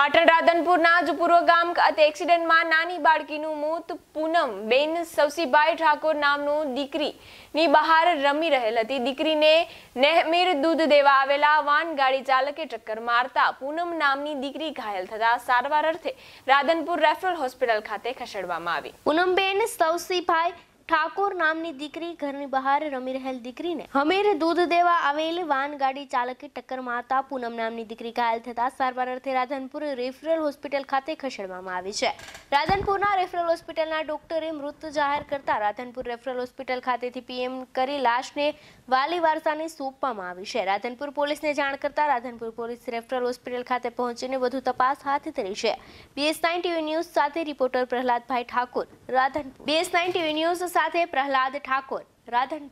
પાટણ રાધનપુરના જ પૂર્વ ગામ ખાતે એક્સિડન્ટમાં નાની બાળકીનું મોત પૂનમ બેન સવસીભાઈ ઠાકોર નામનું દીકરીની બહાર રમી રહેલ હતી દીકરીને નેહમીર દૂધ દેવા આવેલા વાન ગાડી ચાલકે ટક્કર મારતા પૂનમ નામની દીકરી ઘાયલ થતા સારવાર અર્થે રાધનપુર રેફરલ હોસ્પિટલ ખાતે ખસેડવામાં આવી પૂનમબેન સવસીભાઈ ઠાકોર નામની દીકરી ઘરની બહાર રમી રહેલ દીકરીને હમીર દૂધ દેવા આવેલી વાન ગાડી ચાલકે ટક્કર મારતા પૂનમ નામની દીકરી ઘાયલ થતા સારવાર અર્થે રાધનપુર રેફરલ હોસ્પિટલ ખાતે ખસેડવામાં આવી છે રાધનપુરના રેફરલ હોસ્પિટલના ડોક્ટરે મૃત જાહેર કરતા રાધનપુર રેફરલ હોસ્પિટલ ખાતેથી પીએમ કરી લાશને વાલી વારસાને સોંપવામાં આવી છે રાધનપુર પોલીસને જાણ કરતા રાધનપુર પોલીસ રેફરલ હોસ્પિટલ ખાતે પહોંચીને વધુ તપાસ હાથ ધરી છે બીએસ નાઇન ટીવી ન્યૂઝ સાથે રિપોર્ટર પ્રહલાદભાઈ ઠાકોર રાધન બીએસ નાઇન ટીવી ન્યૂઝ સાથે પ્રહલાદ ઠાકોર રાધનપુર